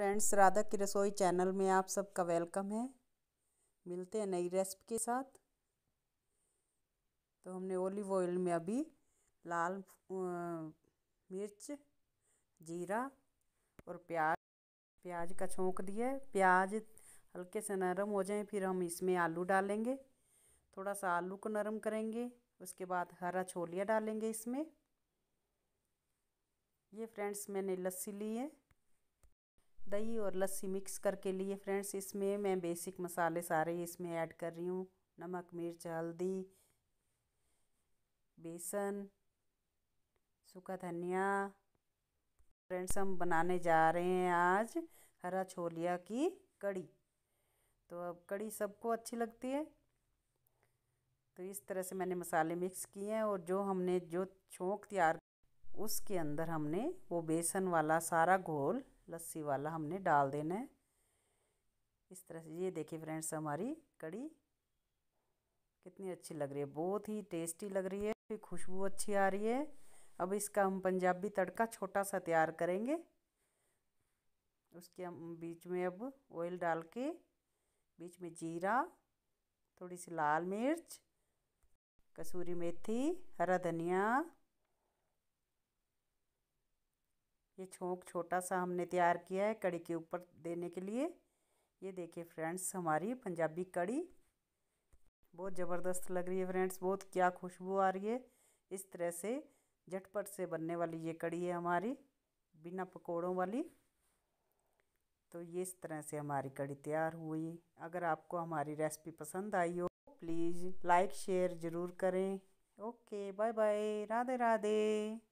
friends Radha की रसोई channel में आप सबका वेलकम है मिलते हैं नई रेसिपी के साथ तो हमने ओलिव ऑयल में अभी लाल मिर्च जीरा और प्याज प्याज का छोंक दिया है प्याज हल्के से नरम हो जाए फिर हम इसमें आलू डालेंगे थोड़ा सा आलू को नरम करेंगे उसके बाद हरा छोलिया डालेंगे इसमें ये फ्रेंड्स मैंने लस्सी ली है दही और लस्सी मिक्स करके लिए फ्रेंड्स इसमें मैं बेसिक मसाले सारे इसमें ऐड कर रही हूँ नमक मिर्च हल्दी बेसन सूखा धनिया फ्रेंड्स हम बनाने जा रहे हैं आज हरा छोलिया की कड़ी तो अब कड़ी सबको अच्छी लगती है तो इस तरह से मैंने मसाले मिक्स किए हैं और जो हमने जो छोंक तैयार उसके अंदर हमने वो बेसन वाला सारा घोल लस्सी वाला हमने डाल देना है इस तरह से ये देखिए फ्रेंड्स हमारी कड़ी कितनी अच्छी लग रही है बहुत ही टेस्टी लग रही है खुशबू अच्छी आ रही है अब इसका हम पंजाबी तड़का छोटा सा तैयार करेंगे उसके हम बीच में अब ऑयल डाल के बीच में जीरा थोड़ी सी लाल मिर्च कसूरी मेथी हरा धनिया ये छोंक छोटा सा हमने तैयार किया है कड़ी के ऊपर देने के लिए ये देखिए फ्रेंड्स हमारी पंजाबी कड़ी बहुत ज़बरदस्त लग रही है फ्रेंड्स बहुत क्या खुशबू आ रही है इस तरह से झटपट से बनने वाली ये कड़ी है हमारी बिना पकोड़ों वाली तो ये इस तरह से हमारी कड़ी तैयार हुई अगर आपको हमारी रेसिपी पसंद आई हो प्लीज़ लाइक शेयर ज़रूर करें okay bye bye Radhe Radhe